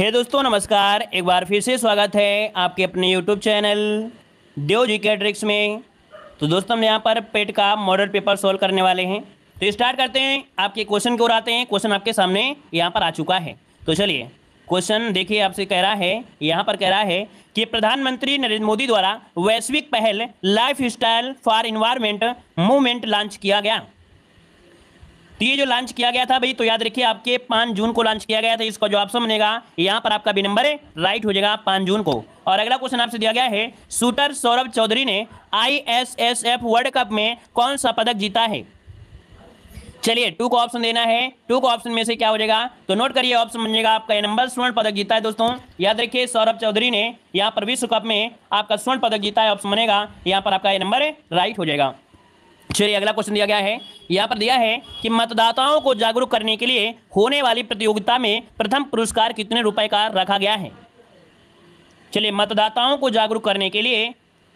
हे hey दोस्तों नमस्कार एक बार फिर से स्वागत है आपके अपने यूट्यूब चैनल देव जी के ट्रिक्स में तो दोस्तों हम यहाँ पर पेट का मॉडल पेपर सॉल्व करने वाले हैं तो स्टार्ट करते हैं आपके क्वेश्चन की ओर आते हैं क्वेश्चन आपके सामने यहाँ पर आ चुका है तो चलिए क्वेश्चन देखिए आपसे कह रहा है यहाँ पर कह रहा है कि प्रधानमंत्री नरेंद्र मोदी द्वारा वैश्विक पहल lifestyle for environment movement launch किया गया तो ये जो लॉन्च किया गया था भाई तो याद रखिए आपके पांच जून को लॉन्च किया गया था इसका जो ऑप्शन बनेगा यहाँ पर आपका भी नंबर राइट हो जाएगा पांच जून को और अगला क्वेश्चन आपसे दिया गया है शूटर सौरभ चौधरी ने एफ वर्ल्ड कप में कौन सा पदक जीता है चलिए टू को ऑप्शन देना है टू को ऑप्शन में से क्या हो जाएगा तो नोट करिए ऑप्शन बन जाएगा आपका ये नंबर स्वर्ण पदक जीता है दोस्तों याद रखिए सौरभ चौधरी ने यहाँ पर विश्व कप में आपका स्वर्ण पदक जीता है ऑप्शन बनेगा यहाँ पर आपका ये नंबर राइट हो जाएगा चलिए अगला क्वेश्चन दिया गया है यहाँ पर दिया है कि मतदाताओं को जागरूक करने के लिए होने वाली प्रतियोगिता में प्रथम पुरस्कार कितने रुपए का रखा गया है चलिए मतदाताओं को जागरूक करने के लिए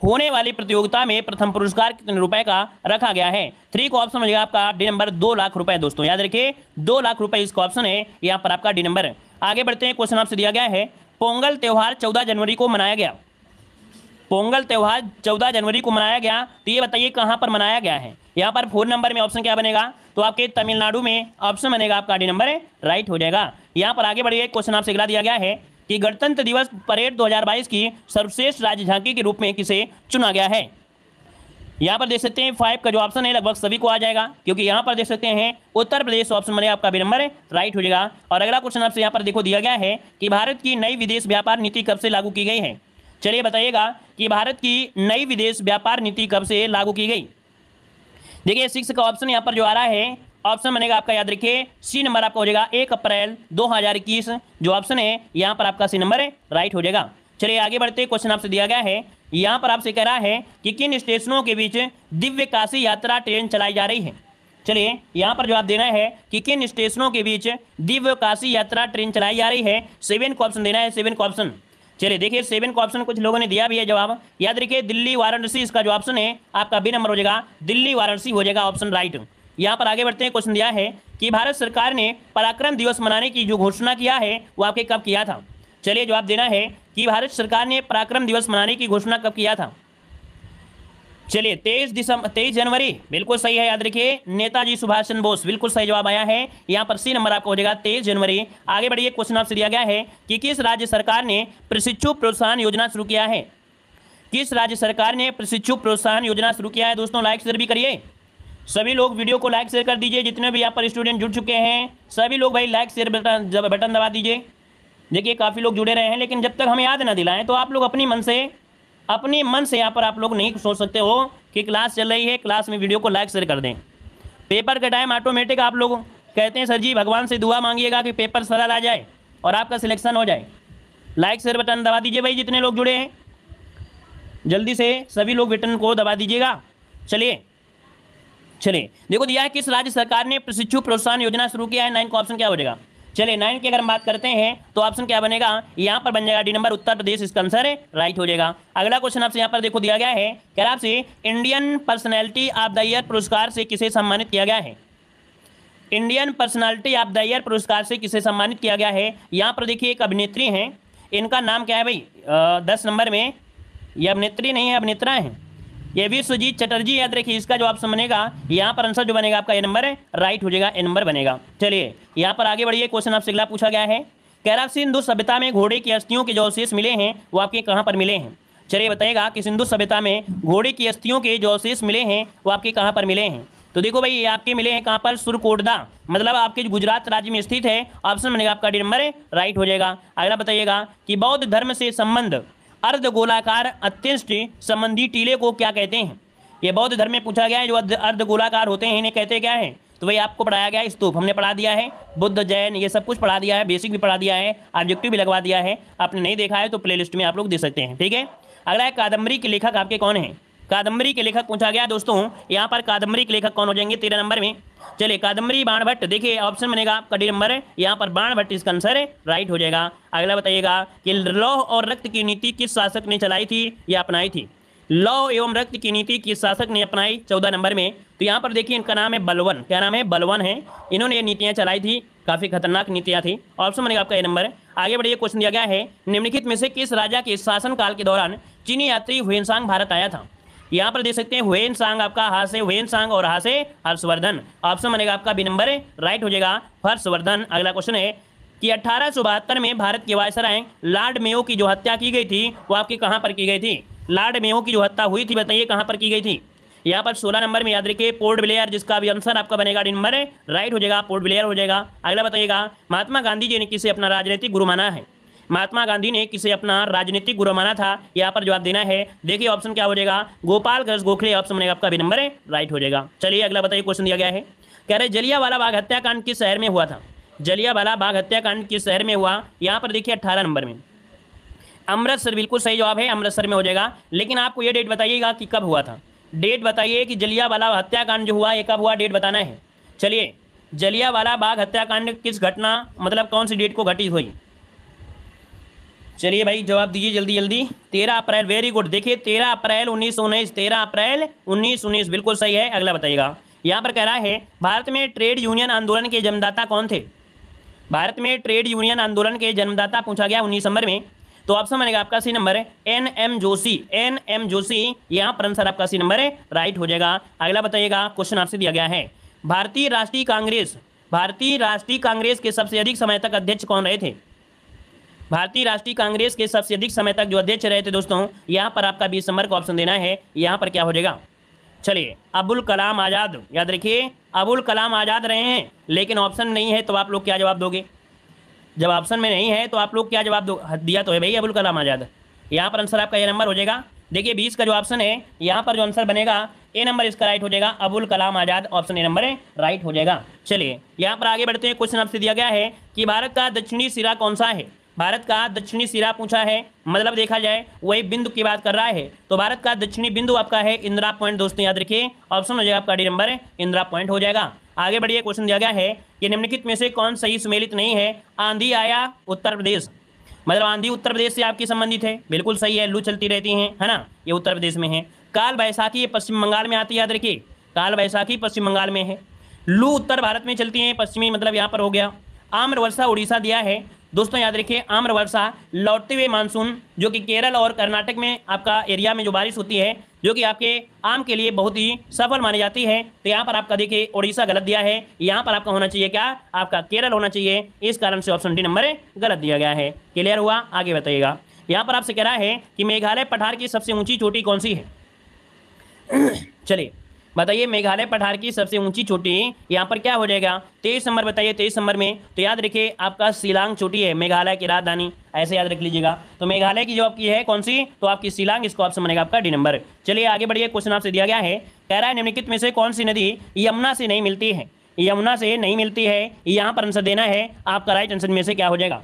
होने वाली प्रतियोगिता में प्रथम पुरस्कार कितने रुपए का रखा गया है थ्री को ऑप्शन मिलेगा आपका डी नंबर दो लाख रुपए दोस्तों याद रखिए दो लाख रुपए इसका ऑप्शन है यहाँ पर आपका डी नंबर आगे बढ़ते हैं क्वेश्चन आपसे दिया गया है पोंगल त्यौहार चौदह जनवरी को मनाया गया पोंगल त्यौहार 14 जनवरी को मनाया गया तो ये बताइए कहाँ पर मनाया गया है यहाँ पर फोर नंबर में ऑप्शन क्या बनेगा तो आपके तमिलनाडु में ऑप्शन बनेगा आपका डी नंबर राइट हो जाएगा यहाँ पर आगे बढ़िए क्वेश्चन आपसे गिरा दिया गया है कि गणतंत्र दिवस परेड 2022 की सर्वश्रेष्ठ राज्य झांकी के रूप में किसे चुना गया है यहाँ पर देख सकते हैं फाइव का जो ऑप्शन है लगभग सभी को आ जाएगा क्योंकि यहाँ पर देख सकते हैं उत्तर प्रदेश ऑप्शन बनेगा आपका भी नंबर राइट हो जाएगा और अगला क्वेश्चन आपसे यहाँ पर देखो दिया गया है कि भारत की नई विदेश व्यापार नीति कब से लागू की गई है चलिए बताइएगा कि भारत की नई विदेश व्यापार नीति कब से लागू की गई देखिए सिक्स का ऑप्शन यहाँ पर जो आ रहा है ऑप्शन बनेगा आपका याद रखिए सी नंबर आपका हो जाएगा एक अप्रैल 2021 जो ऑप्शन है यहाँ पर आपका सी नंबर राइट हो जाएगा चलिए आगे बढ़ते क्वेश्चन आपसे दिया गया है यहाँ पर आपसे कह रहा है कि किन स्टेशनों के बीच दिव्य काशी यात्रा ट्रेन चलाई जा रही है चलिए यहाँ पर जवाब देना है कि किन स्टेशनों के बीच दिव्य काशी यात्रा ट्रेन चलाई जा रही है सेवन को ऑप्शन देना है सेवन को ऑप्शन चलिए देखिए सेवन का ऑप्शन कुछ लोगों ने दिया भी है जवाब याद रखिए दिल्ली वाराणसी इसका जो ऑप्शन है आपका बी नंबर हो जाएगा दिल्ली वाराणसी हो जाएगा ऑप्शन राइट यहाँ पर आगे बढ़ते हैं क्वेश्चन दिया है कि भारत सरकार ने पराक्रम दिवस मनाने की जो घोषणा किया है वो आपके कब किया था चलिए जवाब देना है कि भारत सरकार ने पराक्रम दिवस मनाने की घोषणा कब किया था चलिए तेईस दिसंबर तेईस जनवरी बिल्कुल सही है याद रखिए नेताजी सुभाष चंद्र बोस बिल्कुल सही जवाब आया है यहाँ पर सी नंबर आपको हो जाएगा तेईस जनवरी आगे बढ़िए क्वेश्चन आपसे दिया गया है कि किस राज्य सरकार ने प्रशिक्षु प्रोत्साहन योजना शुरू किया है किस राज्य सरकार ने प्रशिक्षु प्रोत्साहन योजना शुरू किया है दोस्तों लाइक शेयर भी करिए सभी लोग वीडियो को लाइक शेयर कर दीजिए जितने भी यहाँ पर स्टूडेंट जुड़ चुके हैं सभी लोग भाई लाइक शेयर बटन बटन दबा दीजिए देखिए काफ़ी लोग जुड़े रहे हैं लेकिन जब तक हम याद ना दिलाएं तो आप लोग अपनी मन से अपने मन से यहाँ पर आप लोग नहीं सोच सकते हो कि क्लास चल रही है क्लास में वीडियो को लाइक शेयर कर दें पेपर का टाइम ऑटोमेटिक आप लोग कहते हैं सर जी भगवान से दुआ मांगिएगा कि पेपर सरल आ जाए और आपका सिलेक्शन हो जाए लाइक शेयर बटन दबा दीजिए भाई जितने लोग जुड़े हैं जल्दी से सभी लोग बटन को दबा दीजिएगा चलिए चलिए देखो दिया है किस राज्य सरकार ने प्रशिक्षु प्रोत्साहन योजना शुरू किया है नाइन का ऑप्शन क्या हो जाएगा चलिए नाइन की अगर हम बात करते हैं तो ऑप्शन क्या बनेगा यहाँ पर बन जाएगा डी नंबर उत्तर प्रदेश इसका आंसर राइट हो जाएगा अगला क्वेश्चन आपसे यहाँ पर देखो दिया गया है क्या आपसे Indian personality of the year पुरस्कार से किसे सम्मानित किया गया है Indian personality of the year पुरस्कार से किसे सम्मानित किया गया है यहाँ पर देखिए एक अभिनेत्री हैं इनका नाम क्या है भाई दस नंबर में ये अभिनेत्री नहीं है अभिनेत्रा है ये भी सुजीत चटर्जी याद रखिए इसका जो आपसे बनेगा यहाँ पर आंसर जो बनेगा आपका ए नंबर है राइट हो जाएगा ए नंबर बनेगा चलिए यहाँ पर आगे बढ़िए क्वेश्चन आपसे अगला पूछा गया है कैरा सिंधु सभ्यता में घोड़े की अस्थियों के जो अवशेष मिले हैं वो आपके कहाँ पर मिले हैं चलिए बताइएगा कि सिंधु सभ्यता में घोड़े की अस्थियों के जो अवशेष मिले हैं वो आपके कहाँ पर मिले हैं तो देखो भाई ये आपके मिले हैं कहाँ पर सुरकोटदा मतलब आपके गुजरात राज्य में स्थित है ऑप्शन बनेगा आपका डी नंबर राइट हो जाएगा अगला बताइएगा कि बौद्ध धर्म से संबंध अर्ध गोलाकार अत्यंत संबंधी टीले को क्या कहते हैं ये बौद्ध धर्म में पूछा गया है जो अर्ध गोलाकार होते हैं इन्हें कहते क्या है तो वही आपको पढ़ाया गया स्तूप हमने पढ़ा दिया है बुद्ध जैन ये सब कुछ पढ़ा दिया है बेसिक भी पढ़ा दिया है ऑब्जेक्टिव भी लगवा दिया है आपने नहीं देखा है तो प्लेलिस्ट में आप लोग दे सकते हैं ठीक है अगला है कादम्बरी के लेखक आपके कौन है कादम्बरी के लेखक पूछा गया दोस्तों यहाँ पर कादम्बरी के लेखक कौन हो जाएंगे तेरह नंबर में चलिए कादम्बरी बाण भट्ट देखिए ऑप्शन बनेगा आपका डी नंबर यहाँ पर बाण भट्ट इसका आंसर राइट हो जाएगा अगला बताइएगा कि लौह और रक्त की नीति किस शासक ने चलाई थी या अपनाई थी लौह एवं रक्त की नीति किस शासक ने अपनाई चौदह नंबर में तो यहाँ पर देखिए इनका नाम है बलवन क्या नाम है बलवन है इन्होंने ये नीतियाँ चलाई थी काफ़ी खतरनाक नीतियाँ थी ऑप्शन बनेगा आपका ये नंबर आगे बढ़िए क्वेश्चन दिया गया है निम्नलिखित में से किस राजा के शासनकाल के दौरान चीनी यात्री हुएनसांग भारत आया था यहाँ पर देख सकते हैं वेन सांग आपका हा से वेन सांग और हा से हर्षवर्धन ऑप्शन बनेगा आपका बी नंबर राइट हो जाएगा हर्षवर्धन अगला क्वेश्चन है कि अठारह में भारत के वायसराय लार्ड मेयो की जो हत्या की गई थी वो आपकी कहाँ पर की गई थी लार्ड मेयो की जो हत्या हुई थी बताइए कहाँ पर की गई थी यहाँ पर 16 नंबर में याद रखिए पोर्ट ब्लेयर जिसका भी आंसर आपका बनेगा डी नंबर राइट हो जाएगा पोर्ट ब्लेयर हो जाएगा अगला बताइएगा महात्मा गांधी जी ने किसे अपना राजनीतिक गुरु माना है महात्मा गांधी ने किसे अपना राजनीतिक गुरु माना था यहाँ पर जवाब देना है देखिए ऑप्शन क्या हो जाएगा गोपाल गर्ज गोखले ऑप्शन बनेगा आपका भी नंबर है राइट हो जाएगा चलिए अगला बताइए क्वेश्चन दिया गया है कह रहे जलियावाला बाग हत्याकांड किस शहर में हुआ था जलियावाला बाग हत्याकांड किस शहर में हुआ यहाँ पर देखिए अट्ठारह नंबर में अमृतसर बिल्कुल सही जवाब है अमृतसर में हो जाएगा लेकिन आपको ये डेट बताइएगा कि कब हुआ था डेट बताइए कि जलियावाला हत्याकांड जो हुआ ये कब हुआ डेट बताना है चलिए जलियावाला बाग हत्याकांड किस घटना मतलब कौन सी डेट को घटित हुई चलिए भाई जवाब दीजिए जल्दी जल्दी तेरह अप्रैल वेरी गुड देखिए तेरह अप्रैल उन्नीस उन्नीस तेरह अप्रैल उन्नीस उन्नीस बिल्कुल सही है अगला बताइएगा यहाँ पर कह रहा है भारत में ट्रेड यूनियन आंदोलन के जन्मदाता कौन थे भारत में ट्रेड यूनियन आंदोलन के जन्मदाता पूछा गया उन्नीस नंबर में तो ऑप्शन बनेगा आपका C number N M Joshi N M Joshi यहाँ पर आंसर आपका सी नंबर राइट हो जाएगा अगला बताइएगा क्वेश्चन आपसे दिया गया है भारतीय राष्ट्रीय कांग्रेस भारतीय राष्ट्रीय कांग्रेस के सबसे अधिक समय तक अध्यक्ष कौन रहे थे भारतीय राष्ट्रीय कांग्रेस के सबसे अधिक समय तक जो अध्यक्ष रहे थे दोस्तों यहाँ पर आपका बीस नंबर का ऑप्शन देना है यहाँ पर क्या हो जाएगा चलिए अबुल कलाम आज़ाद याद रखिए अबुल कलाम आज़ाद रहे हैं लेकिन ऑप्शन नहीं है तो आप लोग क्या जवाब दोगे जब ऑप्शन में नहीं है तो आप लोग क्या जवाब हाँ, दिया तो है भाई अबुल कलाम आज़ाद यहाँ पर आंसर आपका यह नंबर हो जाएगा देखिए बीस का जो ऑप्शन है यहाँ पर जो आंसर बनेगा ए नंबर इसका राइट हो जाएगा Abul Kalam Azad option A number right हो जाएगा चलिए यहाँ पर आगे बढ़ते हैं क्वेश्चन आपसे दिया गया है कि भारत का दक्षिणी सिरा कौन सा है भारत का दक्षिणी सिरा पूछा है मतलब देखा जाए वही बिंदु की बात कर रहा है तो भारत का दक्षिणी बिंदु आपका है इंदिरा पॉइंट दोस्तों याद रखिए ऑप्शन हो जाएगा आपका डी नंबर इंदिरा पॉइंट हो जाएगा आगे बढ़िए क्वेश्चन दिया गया है कि निम्नलिखित में से कौन सही सुमेलित नहीं है आंधी आया उत्तर प्रदेश मतलब आंधी उत्तर प्रदेश से आपकी संबंधित है बिल्कुल सही है लू चलती रहती है है ना ये उत्तर प्रदेश में है काल बैसाखी ये पश्चिम बंगाल में आती है याद रखिए काल बैसाखी पश्चिम बंगाल में है लू उत्तर भारत में चलती है पश्चिमी मतलब यहाँ पर हो गया आम्र वर्षा उड़ीसा दिया है दोस्तों याद रखिए आम्र वर्षा लौटते हुए मानसून जो कि केरल और कर्नाटक में आपका एरिया में जो बारिश होती है जो कि आपके आम के लिए बहुत ही सफल मानी जाती है तो यहाँ पर आपका देखिए ओडिशा गलत दिया है यहाँ पर आपका होना चाहिए क्या आपका केरल होना चाहिए इस कारण से ऑप्शन डी नंबर गलत दिया गया है क्लियर हुआ आगे बताइएगा यहाँ पर आपसे कह रहा है कि मेघालय पठार की सबसे ऊंची चोटी कौन सी है चलिए बताइए मेघालय पठार की सबसे ऊंची चोटी यहाँ पर क्या हो जाएगा तेईस नंबर बताइए तेईस नंबर में तो याद रखिए आपका शिलांग चोटी है मेघालय की राजधानी ऐसे याद रख लीजिएगा तो मेघालय की जो आपकी है कौन सी तो आपकी शिलांग इसको ऑप्शन बनेगा आपका डी नंबर चलिए आगे बढ़िए क्वेश्चन आपसे दिया गया है कह रहा है निम्नलिखित में से कौन सी नदी यमुना से नहीं मिलती है यमुना से नहीं मिलती है यहाँ पर आंसर देना है आपका राइट आंसर में से क्या हो जाएगा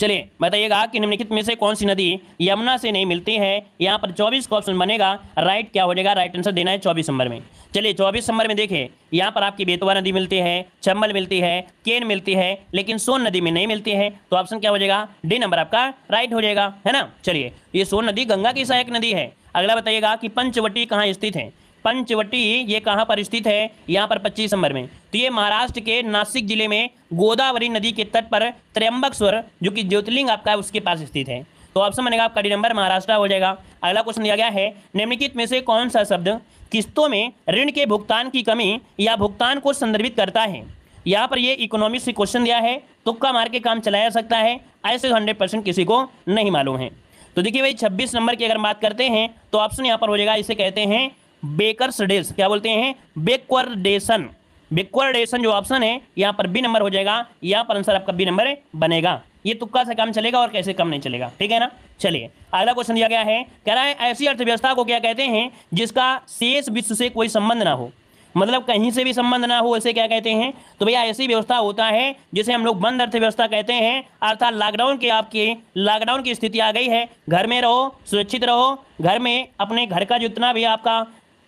चलिए बताइएगा कि निम्नलिखित में से कौन सी नदी यमुना से नहीं मिलती है यहाँ पर चौबीस का ऑप्शन बनेगा राइट क्या हो जाएगा राइट आंसर देना है चौबीस नंबर में चलिए चौबीस नंबर में देखें यहाँ पर आपकी बेतवा नदी मिलती है चंबल मिलती है केन मिलती है लेकिन सोन नदी में नहीं मिलती है तो ऑप्शन क्या हो जाएगा डी नंबर आपका राइट हो जाएगा है ना चलिए ये सोन नदी गंगा की सहायक नदी है अगला बताइएगा कि पंचवटी कहाँ स्थित है पंचवटी ये कहाँ पर स्थित है यहाँ पर पच्चीस नंबर में तो ये महाराष्ट्र के नासिक जिले में गोदावरी नदी के तट पर त्र्यंबकेश्वर जो कि ज्योतिर्लिंग आपका है उसके पास स्थित है तो ऑप्शन बनेगा आपका डी नंबर महाराष्ट्र हो जाएगा अगला क्वेश्चन दिया गया है निम्नलिखित में से कौन सा शब्द किस्तों में ऋण के भुगतान की कमी या भुगतान को संदर्भित करता है यहाँ पर ये इकोनॉमिक से क्वेश्चन दिया है तुक्का मार के काम चलाया जा सकता है ऐसे हंड्रेड तो परसेंट किसी को नहीं मालूम है तो देखिए भाई 26 नंबर की अगर बात करते हैं तो ऑप्शन यहाँ पर हो जाएगा इसे कहते हैं बेकर्स डेस क्या बोलते हैं बेक्वर्डेशन बेक्वर्डेशन जो ऑप्शन है यहाँ पर बी नंबर हो जाएगा यहाँ पर आंसर आपका बी नंबर बनेगा ये तुक्का से काम चलेगा और कैसे काम नहीं चलेगा ठीक है ना चलिए अगला क्वेश्चन दिया गया है कह रहा है ऐसी अर्थव्यवस्था को क्या कहते हैं जिसका शेष विश्व से कोई संबंध ना हो मतलब कहीं से भी संबंध ना हो ऐसे क्या कहते हैं तो भैया ऐसी व्यवस्था होता है जिसे हम लोग बंद अर्थव्यवस्था कहते हैं अर्थात लॉकडाउन के आपके लॉकडाउन की स्थिति आ गई है घर में रहो सुरक्षित रहो घर में अपने घर का जितना भी आपका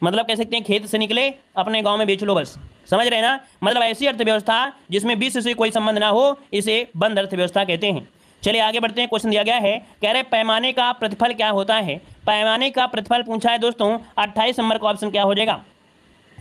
मतलब कह सकते हैं खेत से निकले अपने गांव में बेच लो बस समझ रहे ना मतलब ऐसी अर्थव्यवस्था जिसमें बीस से कोई संबंध ना हो इसे बंद अर्थव्यवस्था कहते हैं चलिए आगे बढ़ते हैं क्वेश्चन दिया गया है कह रहे पैमाने का प्रतिफल क्या होता है पैमाने का प्रतिफल पूछा है दोस्तों अट्ठाईस नंबर का ऑप्शन क्या हो जाएगा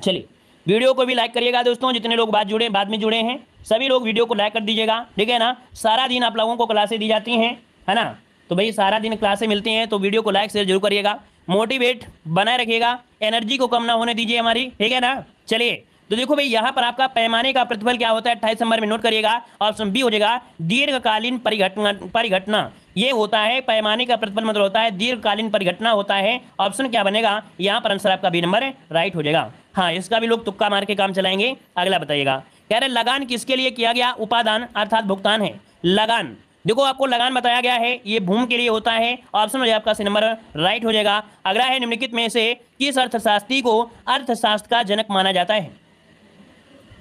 चलिए वीडियो को भी लाइक करिएगा दोस्तों जितने लोग बात जुड़े बाद में जुड़े हैं सभी लोग वीडियो को लाइक कर दीजिएगा ठीक है ना सारा दिन आप लोगों को क्लासें दी जाती हैं है ना तो भाई सारा दिन क्लासें मिलती हैं तो वीडियो को लाइक शेयर जरूर करिएगा मोटिवेट बनाए रखिएगा एनर्जी को कम ना होने दीजिए हमारी ठीक है ना चलिए तो देखो भाई यहाँ पर आपका पैमाने का प्रतिफल क्या होता है अट्ठाईस नंबर में नोट करिएगा ऑप्शन बी हो जाएगा दीर्घकालीन परिघटना परिघटना ये होता है पैमाने का प्रतिफल मतलब होता है दीर्घकालीन परिघटना होता है ऑप्शन क्या बनेगा यहाँ पर आंसर आपका बी नंबर राइट हो जाएगा हाँ इसका भी लोग तुक्का मार के काम चलाएंगे अगला बताइएगा कह रहे लगान किसके लिए किया गया उपादान अर्थात भुगतान है लगान देखो आपको लगान बताया गया है ये भूमि के लिए होता है ऑप्शन हो जाए आपका सी नंबर राइट हो जाएगा अगला है निम्नलिखित में से किस अर्थशास्त्री को अर्थशास्त्र का जनक माना जाता है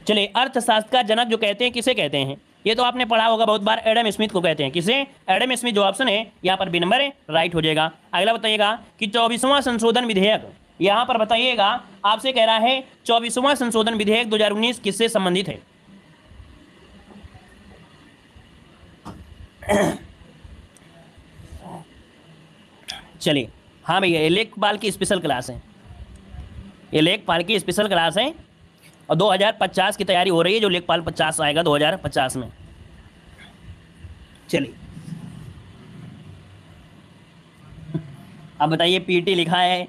चलिए अर्थशास्त्र का जनक जो कहते हैं किसे कहते हैं ये तो आपने पढ़ा होगा बहुत बार एडम स्मिथ को कहते हैं किसे एडम स्मिथ जो ऑप्शन है यहाँ पर बी नंबर राइट हो जाएगा अगला बताइएगा कि चौबीसवां संशोधन विधेयक यहाँ पर बताइएगा आपसे कह रहा है चौबीसवां संशोधन विधेयक दो किससे संबंधित है चलिए हाँ भैया लेखपाल की स्पेशल क्लास है ये लेखपाल की स्पेशल क्लास है और 2050 की तैयारी हो रही है जो लेखपाल 50 आएगा 2050 में चलिए अब बताइए पीटी e लिखा है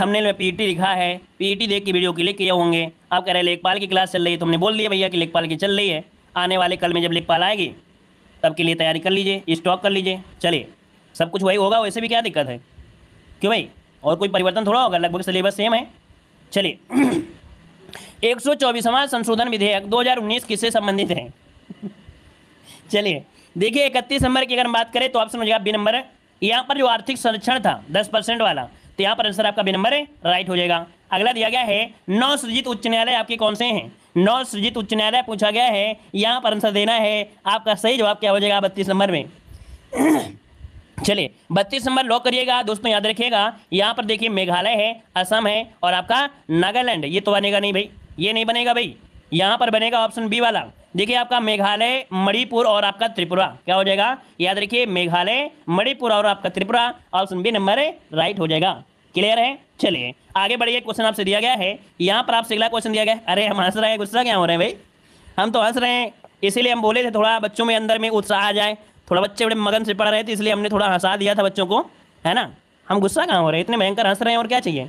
थंबनेल में पीटी e लिखा है पीटी e देख के वीडियो क्लिक किए होंगे आप कह रहे हैं लेखपाल की क्लास चल रही है तुमने तो बोल दिया भैया कि लेखपाल की चल रही है आने वाले कल में जब लेखपाल आएगी तब के लिए तैयारी कर लीजिए स्टॉक कर लीजिए चलिए सब कुछ वही होगा वैसे भी क्या दिक्कत है क्यों भाई और कोई परिवर्तन थोड़ा होगा लगभग सिलेबस सेम है चलिए एक सौ चौबीसवां संशोधन विधेयक 2019 किससे संबंधित है चलिए देखिए इकतीस नंबर की अगर हम बात करें तो ऑप्शन हो जाएगा बी नंबर यहाँ पर जो आर्थिक संरक्षण था दस परसेंट वाला तो यहाँ पर आंसर आपका बी नंबर राइट हो जाएगा अगला दिया गया है नौ सृजित उच्च न्यायालय आपके कौन से हैं नौ सृजित उच्च न्यायालय पूछा गया है यहाँ पर आंसर देना है आपका सही जवाब क्या हो जाएगा बत्तीस नंबर में चलिए बत्तीस नंबर लॉक करिएगा दोस्तों याद रखिएगा यहाँ पर देखिए मेघालय है असम है और आपका नागालैंड ये तो बनेगा नहीं भाई ये नहीं बनेगा भाई यहाँ पर बनेगा ऑप्शन बी वाला देखिए आपका मेघालय मणिपुर और आपका त्रिपुरा क्या हो जाएगा याद रखिए मेघालय मणिपुर और आपका Tripura option B number right हो जाएगा क्लियर है चलिए आगे बढ़िए क्वेश्चन आपसे दिया गया है यहाँ पर आपसे अगला क्वेश्चन दिया गया है अरे हम हंस रहे हैं गुस्सा क्या हो रहे हैं भाई हम तो हंस रहे हैं इसीलिए हम बोले थे थोड़ा बच्चों में अंदर में उत्साह आ जाए थोड़ा बच्चे बड़े मगन से पढ़ रहे थे इसलिए हमने थोड़ा हंसा दिया था बच्चों को है ना हम गुस्सा कहाँ हो रहे हैं इतने भयंकर हंस रहे हैं और क्या चाहिए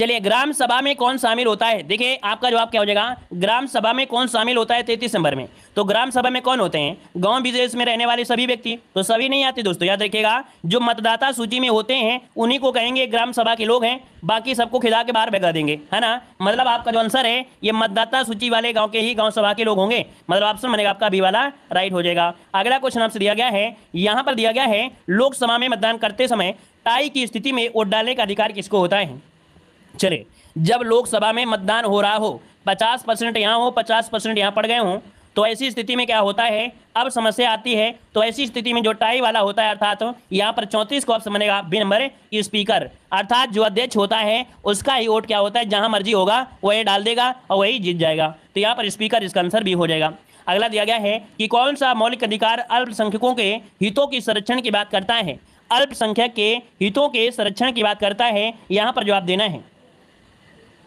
चलिए ग्राम सभा में कौन शामिल होता है देखिए आपका जवाब क्या हो जाएगा ग्राम सभा में कौन शामिल होता है तैतीस नंबर में तो ग्राम सभा में कौन होते हैं गांव विदेश में रहने वाले सभी व्यक्ति तो सभी नहीं आते दोस्तों याद रखिएगा जो मतदाता सूची में होते हैं उन्हीं को कहेंगे ग्राम सभा के लोग हैं बाकी सबको खिला के बाहर भेगा देंगे है ना मतलब आपका जो आंसर है ये मतदाता सूची वाले गाँव के ही गाँव सभा के लोग होंगे मतलब ऑप्शन बनेगा आपका अभी वाला राइट हो जाएगा अगला क्वेश्चन आपसे दिया गया है यहाँ पर दिया गया है लोकसभा में मतदान करते समय टाई की स्थिति में वोट डालने का अधिकार किसको होता है चले जब लोकसभा में मतदान हो रहा हो पचास परसेंट यहाँ हो पचास परसेंट यहाँ पड़ गए हों तो ऐसी स्थिति में क्या होता है अब समस्या आती है तो ऐसी स्थिति में जो टाई वाला होता है अर्थात तो यहाँ पर चौंतीस को ऑप्शन बनेगा बी नंबर स्पीकर अर्थात जो अध्यक्ष होता है उसका ही वोट क्या होता है जहाँ मर्जी होगा वही डाल देगा और वही जीत जाएगा तो यहाँ पर स्पीकर इसका आंसर भी हो जाएगा अगला दिया गया है कि कौन सा मौलिक अधिकार अल्पसंख्यकों के हितों के संरक्षण की बात करता है अल्पसंख्यक के हितों के संरक्षण की बात करता है यहाँ पर जवाब देना है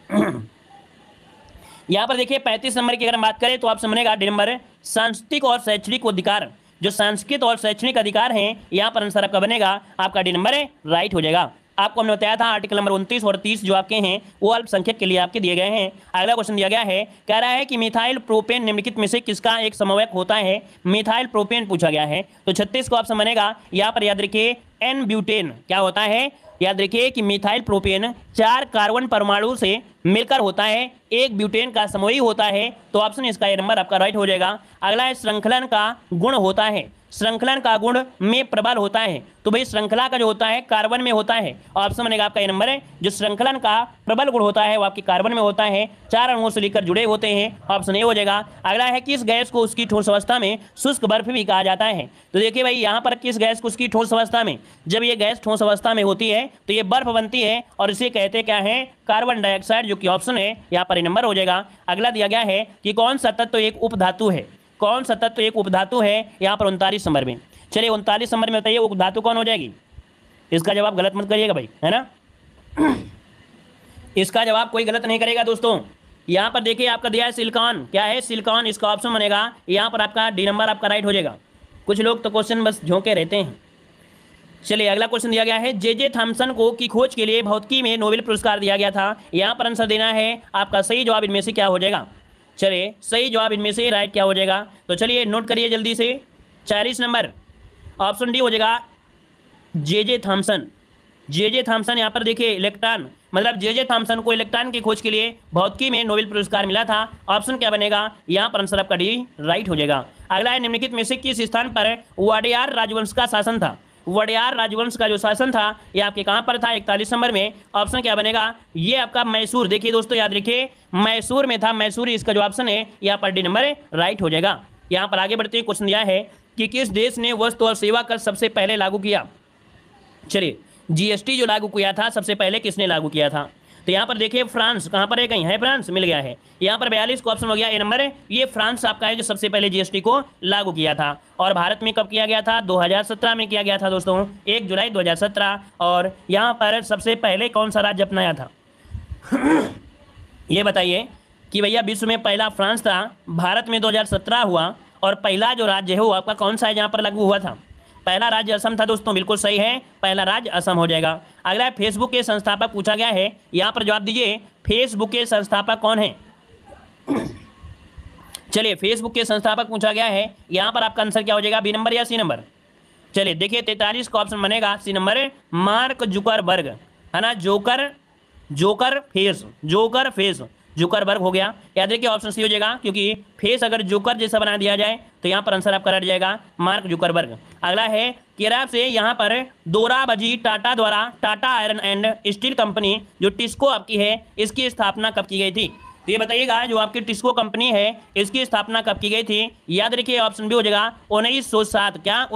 यहाँ पर देखिए पैंतीस नंबर की अगर हम बात करें तो आप समझेगा डी नंबर सांस्कृतिक और शैक्षणिक अधिकार जो सांस्कृतिक और शैक्षणिक अधिकार हैं यहाँ पर आंसर आपका बनेगा आपका डी नंबर राइट हो जाएगा आपको हमने बताया था आर्टिकल नंबर उनतीस और तीस जो आपके हैं वो अल्पसंख्यक के लिए आपके दिए गए हैं अगला क्वेश्चन दिया गया है कह रहा है कि मिथाइल प्रोपेन निम्नलिखित में से किसका एक समवयक होता है मिथाइल प्रोपेन पूछा गया है तो छत्तीस को आप समझेगा यहाँ पर याद रखिए एन ब्यूटेन क्या होता है याद रखिए कि मिथाइल प्रोपेन चार कार्बन परमाणु से मिलकर होता है एक ब्यूटेन का समूह होता है तो ऑप्शन इसका ये नंबर आपका राइट हो जाएगा अगला है श्रृंखलन का गुण होता है श्रृंखलन का गुण में प्रबल होता है तो भाई श्रृंखला का जो होता है कार्बन में होता है ऑप्शन बनेगा आपका ये नंबर है जो श्रृंखलन का प्रबल गुण होता है वो आपके कार्बन में होता है चार अणुओं से लेकर जुड़े होते हैं ऑप्शन ये हो जाएगा अगला है किस गैस को उसकी ठोस अवस्था में शुष्क बर्फ भी कहा जाता है तो देखिए भाई यहाँ पर किस गैस को उसकी ठोस अवस्था में जब ये गैस ठोस अवस्था में होती है तो ये बर्फ बनती है और इसे कहते क्या है कार्बन डाइऑक्साइड जो कि ऑप्शन है यहाँ पर नंबर हो जाएगा अगला दिया गया है कि कौन सा तत्व तो एक उपधातु है कौन सा तत्व तो एक उपधातु है यहाँ पर उनतालीस नंबर में चलिए उनतालीस नंबर में बताइए उपधातु कौन हो जाएगी इसका जवाब गलत मत करिएगा भाई है ना इसका जवाब कोई गलत नहीं करेगा दोस्तों यहाँ पर देखिए आपका दिया है सिलिकॉन क्या है सिलिकॉन इसका ऑप्शन बनेगा यहाँ पर आपका डी नंबर आपका राइट हो जाएगा कुछ लोग तो क्वेश्चन बस झोंके रहते हैं चलिए अगला क्वेश्चन दिया गया है जे जे थॉम्सन को की खोज के लिए भौतिकी में नोबेल पुरस्कार दिया गया था यहाँ पर आंसर देना है आपका सही जवाब इनमें से क्या हो जाएगा चलिए सही जवाब इनमें से राइट क्या हो जाएगा तो चलिए नोट करिए जल्दी से चालीस नंबर ऑप्शन डी हो जाएगा जे जे थॉम्सन जे जे थॉम्सन यहाँ पर देखिए इलेक्ट्रॉन मतलब जे जे थॉम्सन को इलेक्ट्रॉन की खोज के लिए भौतिकी में नोबेल पुरस्कार मिला था ऑप्शन क्या बनेगा यहाँ पर आंसर आपका डी राइट हो जाएगा अगला है निम्नलिखित में से किस स्थान पर वाडियार राजवंश का शासन था वडियार राजवंश का जो शासन था ये आपके कहां पर था इकतालीस नंबर में ऑप्शन क्या बनेगा ये आपका मैसूर देखिए दोस्तों याद रखिए मैसूर में था मैसूर इसका जो ऑप्शन है यहाँ पर डी नंबर राइट हो जाएगा यहाँ पर आगे बढ़ते हुए क्वेश्चन दिया है कि किस देश ने वस्तु और सेवा कर सबसे पहले लागू किया चलिए जीएसटी जो लागू किया था सबसे पहले किसने लागू किया था तो यहाँ पर देखिए फ्रांस कहाँ पर है कहीं है फ्रांस मिल गया है यहाँ पर बयालीस को ऑप्शन हो गया ए नंबर है ये फ्रांस आपका है जो सबसे पहले जीएसटी को लागू किया था और भारत में कब किया गया था 2017 में किया गया था दोस्तों एक जुलाई 2017 और यहाँ पर सबसे पहले कौन सा राज्य अपनाया था ये बताइए कि भैया विश्व में पहला फ्रांस था भारत में दो हुआ और पहला जो राज्य है वो आपका कौन सा है जहाँ पर लागू हुआ था पहला राज्य असम था दोस्तों बिल्कुल सही है पहला राज्य असम हो जाएगा अगला फेसबुक के संस्थापक पूछा गया है यहाँ पर जवाब दीजिए फेसबुक के संस्थापक कौन है चलिए फेसबुक के संस्थापक पूछा गया है यहाँ पर आपका आंसर क्या हो जाएगा बी नंबर या सी नंबर चलिए देखिए तैतालीस का ऑप्शन बनेगा सी नंबर मार्क जुकर है ना joker joker face joker face Zuckerberg हो गया याद रखिए ऑप्शन सी हो जाएगा क्योंकि फेस अगर जुकर जैसा बना दिया जाए तो यहाँ पर आंसर आपका रट जाएगा मार्क जुकरबर्ग अगला है केरल से यहाँ पर दोराबजी टाटा द्वारा Tata iron and steel company जो टिस्को आपकी है इसकी स्थापना कब की गई थी तो ये बताइएगा जो आपकी टिस्को कंपनी है इसकी स्थापना कब की गई थी याद रखिए ऑप्शन भी हो जाएगा सात क्या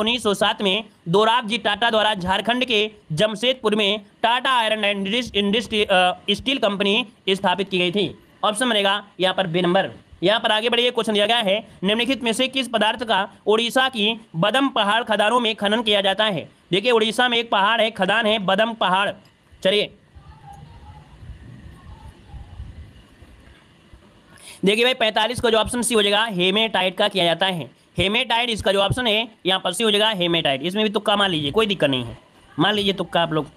सात में दोराब जी टाटा द्वारा झारखंड के जमशेदपुर में Tata iron and industry steel company स्थापित की गई थी ऑप्शन बनेगा यहाँ पर बी नंबर यहाँ पर आगे बढ़िए क्वेश्चन दिया गया है निम्नलिखित में से किस पदार्थ का उड़ीसा की बदम पहाड़ खदानों में खनन किया जाता है देखिए उड़ीसा में एक पहाड़ है खदान है बदम पहाड़ चलिए देखिए भाई पैंतालीस का जो ऑप्शन सी हो जाएगा हेमेटाइट का किया जाता है हेमेटाइट इसका जो ऑप्शन है यहाँ पर सी हो जाएगा हेमेटाइट इसमें भी तुक्का मान लीजिए कोई दिक्कत नहीं है मान लीजिए तुक्का आप लोग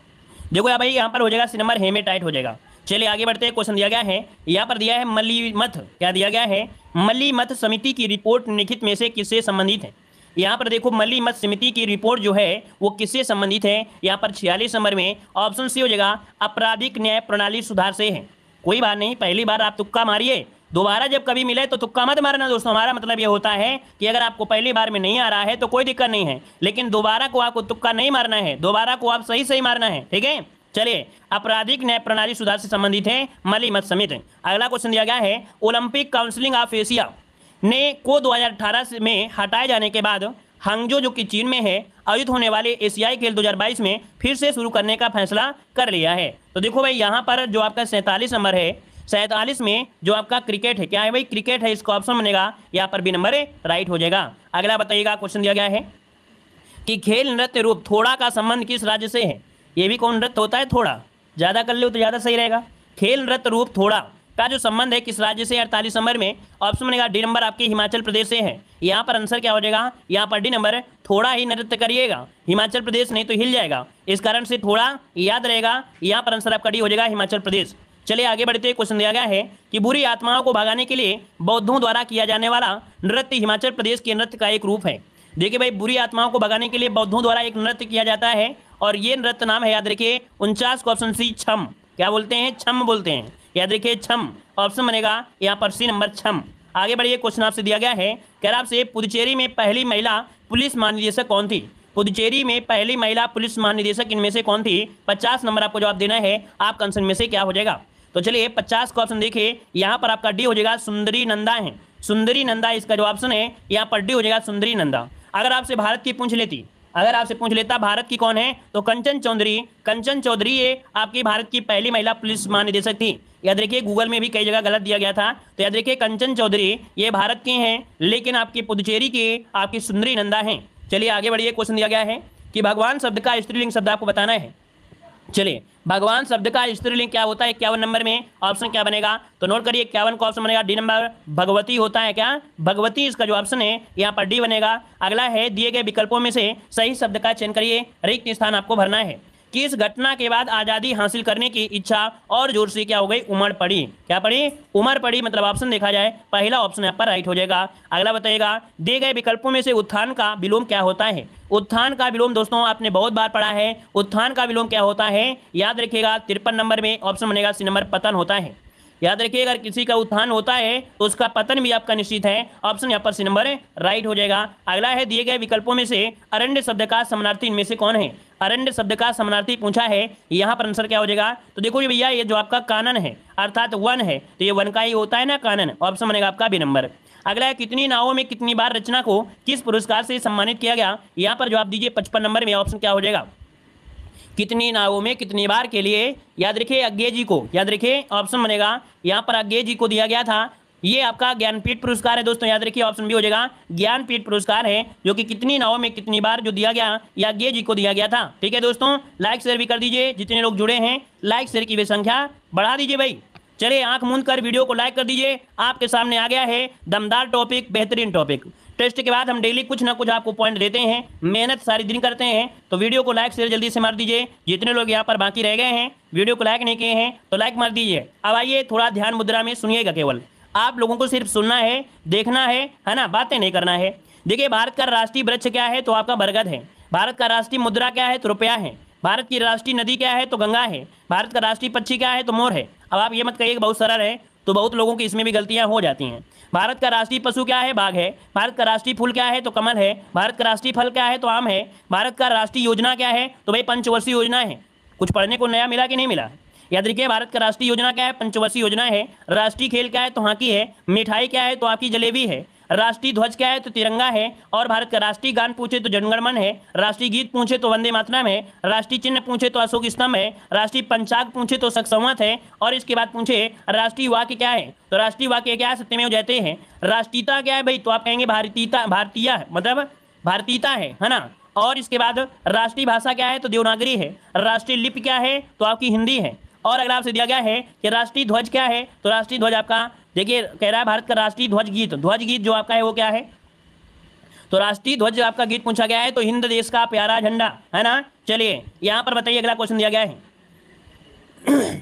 देखो भाई यहाँ पर हो जाएगा सी नंबर हेमेटाइट हो जाएगा चलिए आगे बढ़ते हैं क्वेश्चन दिया गया है यहाँ पर दिया है मलिमथ क्या दिया गया है मलिमथ समिति की रिपोर्ट निखित में से किससे संबंधित है यहाँ पर देखो मत समिति की रिपोर्ट जो है वो किससे संबंधित है यहाँ पर छियालीस नंबर में ऑप्शन सी हो जाएगा आपराधिक न्याय प्रणाली सुधार से है कोई बात नहीं पहली बार आप तुक्का मारिए दोबारा जब कभी मिले तो तुक्का मत मारना दोस्तों हमारा मतलब ये होता है कि अगर आपको पहली बार में नहीं आ रहा है तो कोई दिक्कत नहीं है लेकिन दोबारा को आपको तुक्का नहीं मारना है दोबारा को आप सही सही मारना है ठीक है चलिए आपराधिक न्याय प्रणाली सुधार से संबंधित है मली मत समिति अगला क्वेश्चन दिया गया है ओलंपिक काउंसिलिंग ऑफ एशिया ने को 2018 में हटाए जाने के बाद हंगजो जो कि चीन में है आयोजित होने वाले एशियाई खेल 2022 में फिर से शुरू करने का फैसला कर लिया है तो देखो भाई यहाँ पर जो आपका सैंतालीस नंबर है सैंतालीस में जो आपका क्रिकेट है क्या है भाई क्रिकेट है इसका ऑप्शन बनेगा यहाँ पर भी नंबर राइट हो जाएगा अगला बताइएगा क्वेश्चन दिया गया है कि खेल नृत्य रूप थोड़ा का संबंध किस राज्य से है ये भी कौन रथ होता है थोड़ा ज़्यादा कर लो तो ज़्यादा सही रहेगा खेल नृत्य रूप थोड़ा का जो संबंध है किस राज्य से अड़तालीस नंबर में ऑप्शन बनेगा डी नंबर आपके हिमाचल प्रदेश से है यहाँ पर आंसर क्या हो जाएगा यहाँ पर डी नंबर थोड़ा ही नृत्य करिएगा हिमाचल प्रदेश नहीं तो हिल जाएगा इस कारण से थोड़ा याद रहेगा यहाँ पर आंसर आपका डी हो जाएगा हिमाचल प्रदेश चलिए आगे बढ़ते हुए क्वेश्चन दिया गया है कि बुरी आत्माओं को भगाने के लिए बौद्धों द्वारा किया जाने वाला नृत्य हिमाचल प्रदेश के नृत्य का एक रूप है देखिए भाई बुरी आत्माओं को भगाने के लिए बौद्धों द्वारा एक नृत्य किया जाता है और ये नृत्य नाम है याद रखिए उनचास को ऑप्शन सी छम क्या बोलते हैं छम बोलते हैं याद रखिए छम ऑप्शन बनेगा यहाँ पर सी नंबर छम आगे बढ़िए क्वेश्चन आपसे दिया गया है कह रहा आपसे पुदुचेरी में पहली महिला पुलिस महानिदेशक कौन थी पुदुचेरी में पहली महिला पुलिस महानिदेशक इनमें से कौन थी पचास नंबर आपको जवाब देना है आप आंसर में से क्या हो जाएगा तो चलिए पचास का ऑप्शन देखिए यहाँ पर आपका डी हो जाएगा सुंदरी नंदा है सुंदरी नंदा इसका जो ऑप्शन है यहाँ पर डी हो जाएगा सुंदरी नंदा अगर आपसे भारत की पूछ लेती अगर आपसे पूछ लेता भारत की कौन है तो कंचन चौधरी कंचन चौधरी ये आपकी भारत की पहली महिला पुलिस महानिदेशक थी याद रखिए गूगल में भी कई जगह गलत दिया गया था तो याद रखिए कंचन चौधरी ये भारत की हैं लेकिन आपकी पुदुचेरी की आपकी सुंदरी नंदा हैं चलिए आगे बढ़िए क्वेश्चन दिया गया है कि भगवान शब्द का स्त्रीलिंग शब्द आपको बताना है चलिए भगवान शब्द का स्त्रीलिंग क्या होता है इक्यावन नंबर में ऑप्शन क्या बनेगा तो नोट करिए इक्यावन का ऑप्शन बनेगा डी नंबर भगवती होता है क्या भगवती इसका जो ऑप्शन है यहाँ पर डी बनेगा अगला है दिए गए विकल्पों में से सही शब्द का चयन करिए रिक्त स्थान आपको भरना है इस घटना के बाद आज़ादी हासिल करने की इच्छा और जोर से क्या हो गई उमड़ पड़ी क्या पड़ी उमड़ पड़ी मतलब ऑप्शन देखा जाए पहला ऑप्शन यहाँ पर राइट हो जाएगा अगला बताइएगा दिए गए विकल्पों में से उत्थान का विलोम क्या होता है उत्थान का विलोम दोस्तों आपने बहुत बार पढ़ा है उत्थान का विलोम क्या होता है याद रखिएगा तिरपन नंबर में ऑप्शन बनेगा सी नंबर पतन होता है याद रखिए अगर किसी का उत्थान होता है तो उसका पतन भी आपका निश्चित है ऑप्शन यहाँ पर सी नंबर राइट हो जाएगा अगला है दिए गए विकल्पों में से अरण्य शब्द का समानार्थी इनमें से कौन है अरण्य शब्द का समानार्थी पूछा है यहाँ पर आंसर क्या हो जाएगा तो देखो भैया ये जो आपका कानन है अर्थात वन है तो ये वन का ही होता है ना कानन ऑप्शन बनेगा आपका बी नंबर अगला है कितनी नावों में कितनी बार रचना को किस पुरस्कार से सम्मानित किया गया यहाँ पर जवाब दीजिए पचपन नंबर में ऑप्शन क्या हो जाएगा कितनी नावों में कितनी बार के लिए याद रखिए अज्ञे जी को याद रखिए ऑप्शन बनेगा यहाँ पर अज्ञे जी को दिया गया था ये आपका ज्ञानपीठ पुरस्कार है दोस्तों याद रखिए ऑप्शन भी हो जाएगा ज्ञानपीठ पुरस्कार है जो कि कितनी नावों में कितनी बार जो दिया गया या गे जी को दिया गया था ठीक है दोस्तों लाइक शेयर भी कर दीजिए जितने लोग जुड़े हैं लाइक शेयर की वे संख्या बढ़ा दीजिए भाई चलिए आंख मूंद कर वीडियो को लाइक कर दीजिए आपके सामने आ गया है दमदार टॉपिक बेहतरीन टॉपिक टेस्ट के बाद हम डेली कुछ ना कुछ आपको पॉइंट देते हैं मेहनत सारी दिन करते हैं तो वीडियो को लाइक शेयर जल्दी से मार दीजिए जितने लोग यहाँ पर बाकी रह गए हैं वीडियो को लाइक नहीं किए हैं तो लाइक मार दीजिए अब आइए थोड़ा ध्यान मुद्रा में सुनिएगा केवल आप लोगों को सिर्फ सुनना है देखना है है ना बातें नहीं करना है देखिए भारत का राष्ट्रीय वृक्ष क्या है तो आपका बरगद है भारत का राष्ट्रीय मुद्रा क्या है तो रुपया है भारत की राष्ट्रीय नदी क्या है तो गंगा है भारत का राष्ट्रीय पक्षी क्या है तो मोर है अब आप ये मत कहिए बहुत सरल है तो बहुत लोगों की इसमें भी गलतियाँ हो जाती हैं भारत का राष्ट्रीय पशु क्या है बाघ है भारत का राष्ट्रीय फूल क्या है तो कमल है भारत का राष्ट्रीय फल क्या है तो आम है भारत का राष्ट्रीय योजना क्या है तो भाई पंचवर्षीय योजना है कुछ पढ़ने को नया मिला कि नहीं मिला याद रखिए भारत का राष्ट्रीय योजना क्या है पंचवर्षीय योजना है राष्ट्रीय खेल क्या है तो हॉकी है मिठाई क्या है तो आपकी जलेबी है राष्ट्रीय ध्वज क्या है तो तिरंगा है और भारत का राष्ट्रीय गान पूछे तो जनगणमन है राष्ट्रीय गीत पूछे तो वंदे मातरम है राष्ट्रीय चिन्ह पूछे तो अशोक स्तंभ है राष्ट्रीय पंचाग पूछे तो सकसंवत है और इसके बाद पूछे राष्ट्रीय वाक्य क्या है तो राष्ट्रीय वाक्य क्या है सत्यमेव जयते हैं राष्ट्रीयता क्या है भाई तो आप कहेंगे भारतीयता भारतीय मतलब भारतीयता है है ना और इसके बाद राष्ट्रीय भाषा क्या है तो देवनागरी है राष्ट्रीय लिपि क्या है तो आपकी हिंदी है और अगला आपसे दिया गया है कि राष्ट्रीय ध्वज क्या है तो राष्ट्रीय ध्वज आपका देखिए कह रहा है भारत का राष्ट्रीय ध्वज गीत ध्वज गीत जो आपका है वो क्या है तो राष्ट्रीय ध्वज आपका गीत पूछा गया है तो हिंद देश का प्यारा झंडा है ना चलिए यहाँ पर बताइए अगला क्वेश्चन दिया गया है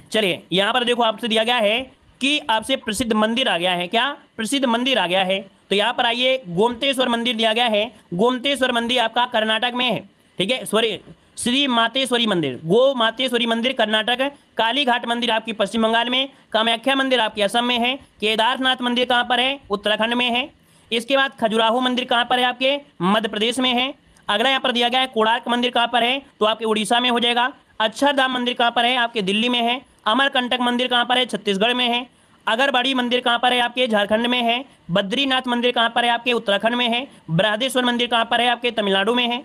चलिए यहाँ पर देखो आपसे दिया गया है कि आपसे प्रसिद्ध मंदिर आ गया है क्या प्रसिद्ध मंदिर आ गया है तो यहाँ पर आइए गोमतेश्वर मंदिर दिया गया है गोमतेश्वर मंदिर आपका कर्नाटक में है ठीक है सॉरी श्री मातेश्वरी मंदिर गो मातेश्वरी मंदिर कर्नाटक कालीघाट मंदिर आपकी पश्चिम बंगाल में कामाख्या मंदिर आपके असम में है केदारनाथ मंदिर कहाँ पर है उत्तराखंड में है इसके बाद खजुराहो मंदिर कहाँ पर है आपके मध्य प्रदेश में है अगला यहाँ पर दिया गया है कोणार्क मंदिर कहाँ पर है तो आपके उड़ीसा में हो जाएगा अक्षरधाम मंदिर कहाँ पर है आपके दिल्ली में है अमरकंटक मंदिर कहाँ पर है छत्तीसगढ़ में है अगरबाड़ी मंदिर कहाँ पर है आपके झारखंड में है बद्रीनाथ मंदिर कहाँ पर है आपके उत्तराखंड में है बृहदेश्वर मंदिर कहाँ पर है आपके तमिलनाडु में है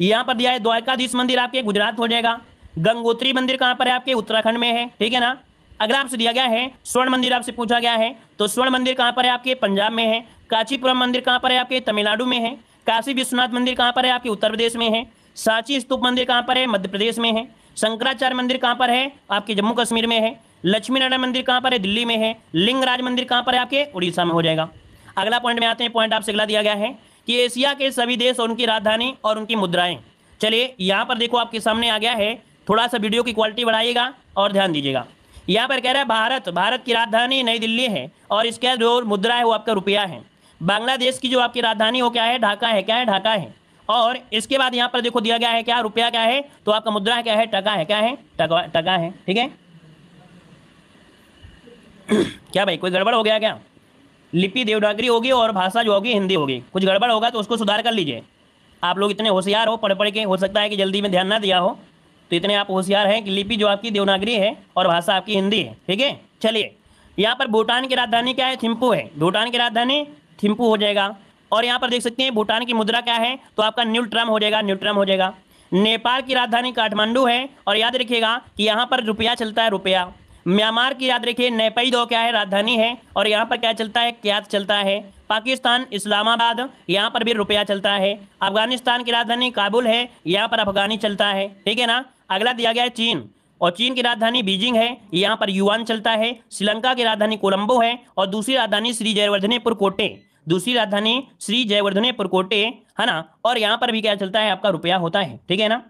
यहाँ पर दिया है द्वारकाधीश मंदिर आपके गुजरात हो जाएगा गंगोत्री मंदिर कहाँ पर है आपके उत्तराखंड में है ठीक है ना अगर आपसे दिया गया है स्वर्ण मंदिर आपसे पूछा गया है तो स्वर्ण मंदिर कहाँ पर है आपके पंजाब में है कांचीपुरम मंदिर कहाँ पर है आपके तमिलनाडु में है काशी विश्वनाथ मंदिर कहाँ पर है आपके उत्तर प्रदेश में है सांची स्तूप मंदिर कहाँ पर है मध्य प्रदेश में है शंकराचार्य मंदिर कहाँ पर है आपके जम्मू कश्मीर में है लक्ष्मी नारायण मंदिर कहाँ पर है दिल्ली में है लिंगराज मंदिर कहाँ पर है आपके उड़ीसा में हो जाएगा अगला पॉइंट में आते हैं पॉइंट आपसे अगला दिया गया है कि एशिया के सभी देश और उनकी राजधानी और उनकी मुद्राएं चलिए यहाँ पर देखो आपके सामने आ गया है थोड़ा सा वीडियो की क्वालिटी बढ़ाइएगा और ध्यान दीजिएगा यहाँ पर कह रहा है भारत भारत की राजधानी नई दिल्ली है और इसका जो मुद्रा है वो आपका रुपया है बांग्लादेश की जो आपकी राजधानी वो क्या है ढाका है क्या है ढाका है और इसके बाद यहाँ पर देखो दिया गया है क्या रुपया क्या है तो आपका मुद्रा क्या है टका है क्या है टका टका है ठीक है क्या भाई कोई गड़बड़ हो गया क्या लिपि देवनागरी होगी और भाषा जो होगी हिंदी होगी कुछ गड़बड़ होगा तो उसको सुधार कर लीजिए आप लोग इतने होशियार हो पढ़ पढ़ के हो सकता है कि जल्दी में ध्यान ना दिया हो तो इतने आप होशियार हैं कि लिपि जो आपकी देवनागरी है और भाषा आपकी हिंदी है ठीक है चलिए यहाँ पर भूटान की राजधानी क्या है थिम्पू है भूटान की राजधानी थिम्पू हो जाएगा और यहाँ पर देख सकते हैं भूटान की मुद्रा क्या है तो आपका न्यूट्रम हो जाएगा न्यूट्रम हो जाएगा नेपाल की राजधानी काठमांडू है और याद रखिएगा कि यहाँ पर रुपया चलता है रुपया म्यांमार की याद रखिए नेपई दो क्या है राजधानी है और यहाँ पर क्या चलता है क्या चलता है पाकिस्तान इस्लामाबाद यहाँ पर भी रुपया चलता है अफगानिस्तान की राजधानी काबुल है यहाँ पर अफगानी चलता है ठीक है ना अगला दिया गया है चीन और चीन की राजधानी बीजिंग है यहाँ पर युवान चलता है श्रीलंका की राजधानी कोलंबो है और दूसरी राजधानी श्री जयवर्धनेपुर कोटे दूसरी राजधानी श्री जयवर्धनेपुर कोटे है ना और यहाँ पर भी क्या चलता है आपका रुपया होता है ठीक है ना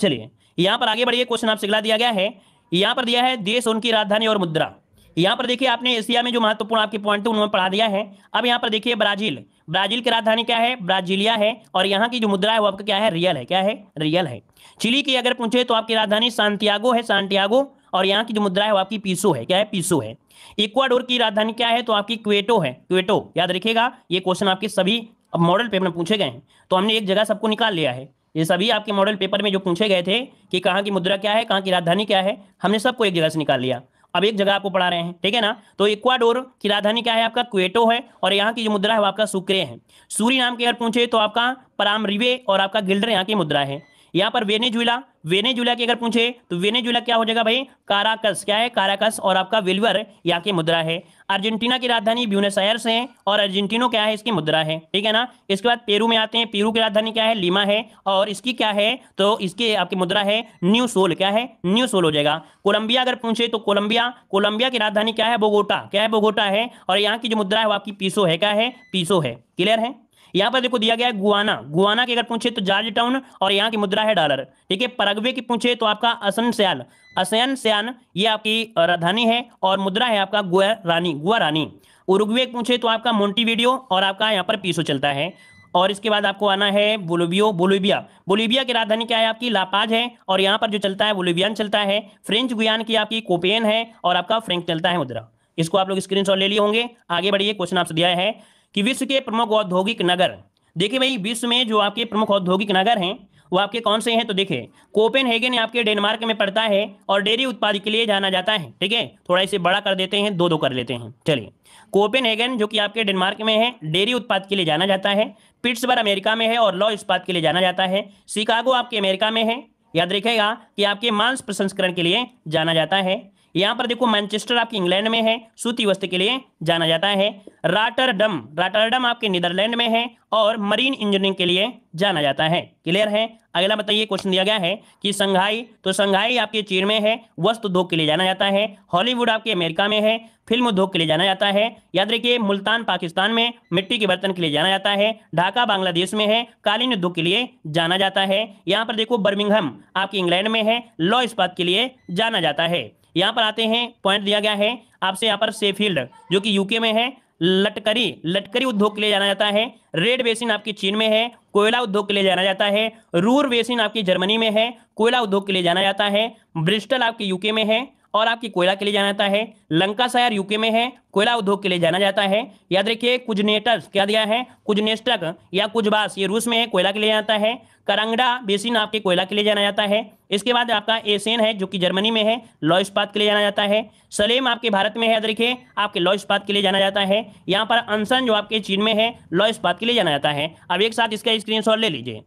चलिए यहाँ पर आगे बढ़िए क्वेश्चन आपसे अगला दिया गया है यहाँ पर दिया है देश उनकी राजधानी और मुद्रा यहाँ पर देखिए आपने एशिया में जो महत्वपूर्ण आपके पॉइंट थे उन्होंने पढ़ा दिया है अब यहाँ पर देखिए ब्राजील ब्राजील की राजधानी क्या है ब्राजीलिया है और यहाँ की जो मुद्रा है वो आपका क्या है रियल है क्या है रियल है चिली की अगर पूछे तो आपकी राजधानी सांतियागो है सांतियागो और यहाँ की जो मुद्रा है वो आपकी पीसो है क्या है पीसो है इक्वाडोर की राजधानी क्या है तो आपकी क्वेटो है क्वेटो याद रखिएगा ये क्वेश्चन आपके सभी मॉडल पेपर में पूछे गए हैं तो हमने एक जगह सबको निकाल लिया है ये सभी आपके मॉडल पेपर में जो पूछे गए थे कि कहाँ की मुद्रा क्या है कहाँ की राजधानी क्या है हमने सबको एक जगह से निकाल लिया अब एक जगह आपको पढ़ा रहे हैं ठीक है ना तो इक्वाडोर की राजधानी क्या है आपका क्वेटो है और यहाँ की जो मुद्रा है वो आपका सुक्रे है सूरी नाम के अगर पूछे तो आपका पराम रिवे और आपका गिल्डर यहाँ की मुद्रा है यहाँ पर वेनेजुला वेनेजुला की अगर पूछे तो वेनेजुला क्या हो जाएगा भाई काराकस क्या है काराकस और आपका विल्वर यहाँ की मुद्रा है अर्जेंटीना की राजधानी ब्यूनस आयर्स है और अर्जेंटीनो क्या है इसकी मुद्रा है ठीक है ना इसके बाद पेरू में आते हैं पेरू की राजधानी क्या है लीमा है और इसकी क्या है तो इसकी आपकी मुद्रा है न्यू सोल क्या है न्यू सोल हो जाएगा कोलंबिया अगर पूछे तो कोलंबिया कोलंबिया की राजधानी क्या है बोगोटा क्या है बोगोटा है और यहाँ की जो मुद्रा है वो आपकी पीसो है क्या है पीसो है क्लियर है यहां पर देखो दिया गया है गुआना गुआना की अगर पूछे तो जार्ज टाउन और यहाँ की मुद्रा है डॉलर ठीक है परगवे की पूछे तो आपका असन सयाल असन सयान ये आपकी राजधानी है और मुद्रा है आपका गुआ रानी गुआ रानी उर्गवे पूछे तो आपका मोन्टीवीडियो और आपका यहाँ पर पीसो चलता है और इसके बाद आपको आना है बोलोबियो बोलोबिया बोलोबिया की राजधानी क्या है आपकी लापाज है और यहाँ पर जो चलता है बोलिबियान चलता है फ्रेंच गुयान की आपकी कोपेन है और आपका फ्रेंच चलता है मुद्रा इसको आप लोग स्क्रीनशॉट ले लिए होंगे आगे बढ़िए क्वेश्चन आपसे दिया है कि विश्व के प्रमुख औद्योगिक नगर देखिए भाई विश्व में जो आपके प्रमुख औद्योगिक नगर हैं वो आपके कौन से हैं तो देखिए कोपेनहेगन आपके डेनमार्क में पड़ता है और डेयरी उत्पाद के लिए जाना जाता है ठीक है थोड़ा इसे बड़ा कर देते हैं दो दो कर लेते हैं चलिए कोपेनहेगन जो कि आपके डेनमार्क में है डेयरी उत्पाद के लिए जाना जाता है पिट्सबर अमेरिका में है और लॉ इस्पात के लिए जाना जाता है शिकागो आपके अमेरिका में है याद रखेगा कि आपके मांस प्रसंस्करण के लिए जाना जाता है यहाँ पर देखो मैनचेस्टर आपके इंग्लैंड में है सूती वस्त्र के लिए जाना जाता है राटरडम राटरडम आपके नीदरलैंड में है और मरीन इंजीनियरिंग के लिए जाना जाता है क्लियर है अगला बताइए क्वेश्चन दिया गया है कि संघाई तो संघाई आपके चीन में है वस्त्र उद्योग के लिए जाना जाता है हॉलीवुड आपके अमेरिका में है फिल्म उद्योग के लिए जाना जाता है याद रखिए मुल्तान पाकिस्तान में मिट्टी के बर्तन के लिए जाना जाता है ढाका बांग्लादेश में है कालीन उद्योग के लिए जाना जाता है यहाँ पर देखो बर्मिंगहम आपके इंग्लैंड में है लॉ इस्पात के लिए जाना जाता है यहाँ पर आते हैं पॉइंट दिया गया है आपसे यहाँ पर सेफील्ड जो कि यूके में है लटकरी लटकरी उद्योग के लिए जाना जाता है रेड बेसिन आपकी चीन में है कोयला उद्योग के लिए जाना जाता है रूर बेसिन आपकी जर्मनी में है कोयला उद्योग के लिए जाना जाता है ब्रिस्टल आपके यूके में है और आपकी कोयला के लिए जाना जाता है लंका शायर यूके में है कोयला उद्योग के लिए जाना जाता है याद रखिए कुजनेटस क्या दिया है कुजनेस्टक या कुजबास ये रूस में है कोयला के लिए जाना जाता है करंगडा बेसिन आपके कोयला के लिए जाना जाता है इसके बाद आपका एसेन है जो कि जर्मनी में है लॉ इस्पात के लिए जाना जाता है सलेम आपके भारत में है याद रखिए आपके लॉइस्पात के लिए जाना जाता है यहाँ पर अनसन जो आपके चीन में है लॉ के लिए जाना जाता है अब एक साथ इसका स्क्रीन ले लीजिए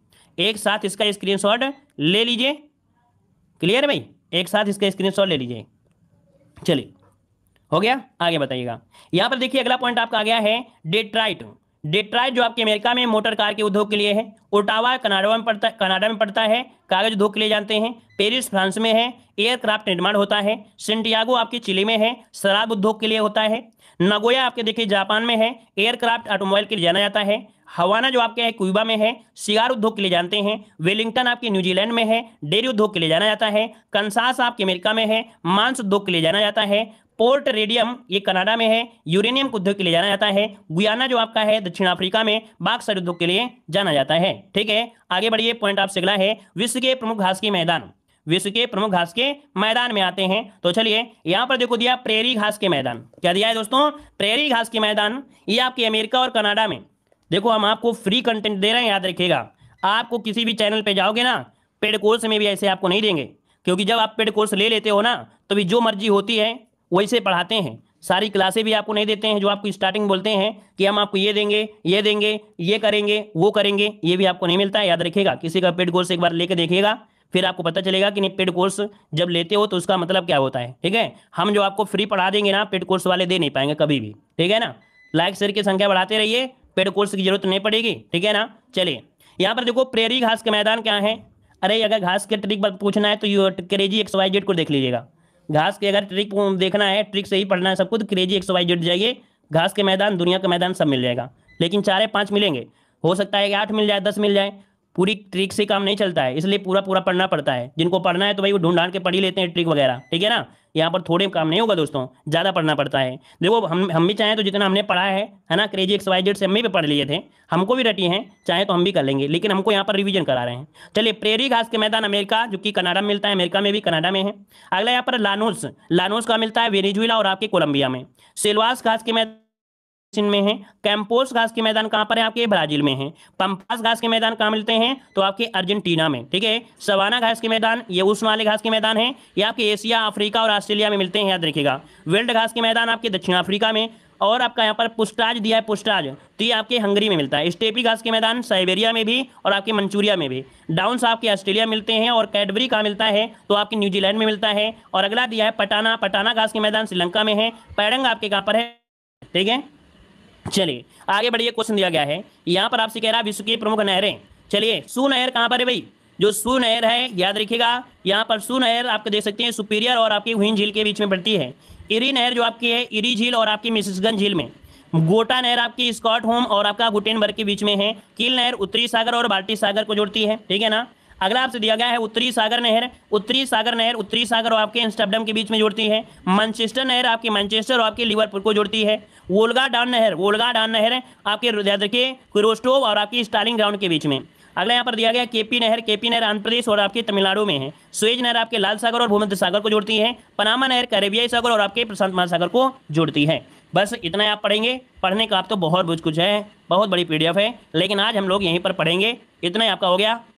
एक साथ इसका स्क्रीन ले लीजिए क्लियर भाई एक साथ इसका स्क्रीनशॉट ले लीजिए चलिए हो गया आगे बताइएगा यहां पर देखिए अगला पॉइंट आपका आ गया है डेट्राइट डेट्राइट जो आपके अमेरिका में मोटर कार के उद्योग के लिए है ओटावा कनाडा में पड़ता कनाडा में पड़ता है कागज उद्योग के लिए जानते हैं पेरिस फ्रांस में है एयरक्राफ्ट निर्माण होता है सेंटियागो आपके चिली में है शराब उद्योग के लिए होता है नगोया आपके देखिए जापान में है एयरक्राफ्ट ऑटोमोबाइल के लिए जाना जाता है हवाना जो आपके है क्यूबा में है सिगार उद्योग के लिए जानते हैं वेलिंगटन आपके न्यूजीलैंड में है डेयरी उद्योग के लिए जाना जाता है कंसास आपके अमेरिका में है मांस उद्योग के लिए जाना जाता है पोर्ट रेडियम ये कनाडा में है यूरेनियम उद्योग के लिए जाना जाता है गुयाना जो आपका है दक्षिण अफ्रीका में बागसर उद्योग के लिए जाना जाता है ठीक है आगे बढ़िए पॉइंट आपसे अगला है विश्व के प्रमुख घास के मैदान विश्व के प्रमुख घास के मैदान में आते हैं तो चलिए यहाँ पर देखो दिया प्रेरी घास के मैदान क्या दिया है दोस्तों प्रेरी घास के मैदान ये आपके अमेरिका और कनाडा में देखो हम आपको फ्री कंटेंट दे रहे हैं याद रखिएगा आपको किसी भी चैनल पे जाओगे ना पेड कोर्स में भी ऐसे आपको नहीं देंगे क्योंकि जब आप पेड कोर्स ले लेते हो ना तो भी जो मर्जी होती है वैसे पढ़ाते हैं सारी क्लासें भी आपको नहीं देते हैं जो आपको स्टार्टिंग बोलते हैं कि हम आपको ये देंगे ये देंगे ये करेंगे वो करेंगे ये भी आपको नहीं मिलता है याद रखिएगा किसी का पेड कोर्स एक बार लेके देखिएगा फिर आपको पता चलेगा कि नहीं पेड कोर्स जब लेते हो तो उसका मतलब क्या होता है ठीक है हम जो आपको फ्री पढ़ा देंगे ना पेड कोर्स वाले दे नहीं पाएंगे कभी भी ठीक है ना लाइक शेयर की संख्या बढ़ाते रहिए पेड कोर्स की जरूरत नहीं पड़ेगी ठीक है ना चलिए यहाँ पर देखो प्रेरी घास के मैदान क्या है अरे अगर घास के ट्रिक पूछना है तो you crazy X Y Z को देख लीजिएगा घास के अगर ट्रिक देखना है ट्रिक से ही पढ़ना है सब कुछ क्रेजी एक्स वाई जेड जाइए घास के मैदान दुनिया का मैदान सब मिल जाएगा लेकिन चारे पाँच मिलेंगे हो सकता है कि आठ मिल जाए दस मिल जाए पूरी ट्रिक से काम नहीं चलता है इसलिए पूरा पूरा पढ़ना पड़ता है जिनको पढ़ना है तो भाई वो ढूंढ के पढ़ ही लेते हैं ट्रिक वगैरह ठीक है ना यहाँ पर थोड़े काम नहीं होगा दोस्तों ज़्यादा पढ़ना पड़ता है देखो हम हम भी चाहें तो जितना हमने पढ़ा है है ना क्रेजी एक्स वाई जेड से हम भी पढ़ लिए थे हमको भी रटी हैं चाहे तो हम भी कर लेंगे लेकिन हमको यहाँ पर रिविजन करा रहे हैं चलिए प्रेरी घास के मैदान अमेरिका जो कि कनाडा में मिलता है अमेरिका में भी कनाडा में है अगला यहाँ पर लानोस लानोस का मिलता है वेनेजुएला और आपके कोलंबिया में सेलवास घास के मैदान क्वेश्चन में है कैंपोस घास के मैदान कहां पर है आपके ब्राजील में है पंपास घास के मैदान कहां मिलते हैं तो आपके अर्जेंटीना में ठीक है सवाना घास के मैदान ये उस वाले घास के मैदान है ये आपके एशिया अफ्रीका और ऑस्ट्रेलिया में मिलते हैं याद रखिएगा वेल्ड घास के मैदान आपके दक्षिण अफ्रीका में और आपका यहाँ पर पुस्टाज दिया है पुस्टाज तो ये आपके हंगरी में मिलता है स्टेपी घास के मैदान साइबेरिया में भी और आपके मंचूरिया में भी डाउन्स आपके ऑस्ट्रेलिया मिलते हैं और कैडबरी कहाँ मिलता है तो आपके न्यूजीलैंड में मिलता है और अगला दिया है पटाना पटाना घास के मैदान श्रीलंका में है पैरंग आपके कहाँ पर है ठीक है चलिए आगे बढ़िए क्वेश्चन दिया गया है यहाँ पर आपसे कह रहा है विश्व की प्रमुख नहरें चलिए सुनहर कहाँ पर है भाई जो सुनहर है याद रखिएगा यहाँ पर सुनहर आप देख सकते हैं सुपीरियर और आपकी हुई झील के बीच में पड़ती है इरी नहर जो आपकी है इरी झील और आपकी मिसिसगंज झील में गोटा नहर आपकी स्कॉट होम और आपका गुटेनबर्ग के बीच में है कील नहर उत्तरी सागर और बाल्टी सागर को जोड़ती है ठीक है ना अगला आपसे दिया गया है उत्तरी सागर नहर उत्तरी सागर नहर उत्तरी सागर और आपके इंस्टाडम के बीच में जोड़ती है मैनचेस्टर नहर आपकी मैनचेस्टर और आपके लिवरपुर को जोड़ती है वोल्गा डान नहर वोल्गा डान नहर आपके रुद्र के क्रोस्टोव और आपकी स्टालिंग ग्राउंड के बीच में अगला यहाँ पर दिया गया केपी नहर केपी नहर आंध्र प्रदेश और आपके तमिलनाडु में है स्वेज नहर आपके लाल सागर और भूमध्य सागर को जोड़ती है पनामा नहर करेबियाई सागर और आपके प्रशांत महासागर को जोड़ती है बस इतना आप पढ़ेंगे पढ़ने का आप तो बहुत कुछ है बहुत बड़ी पी है लेकिन आज हम लोग यहीं पर पढ़ेंगे इतना ही आपका हो गया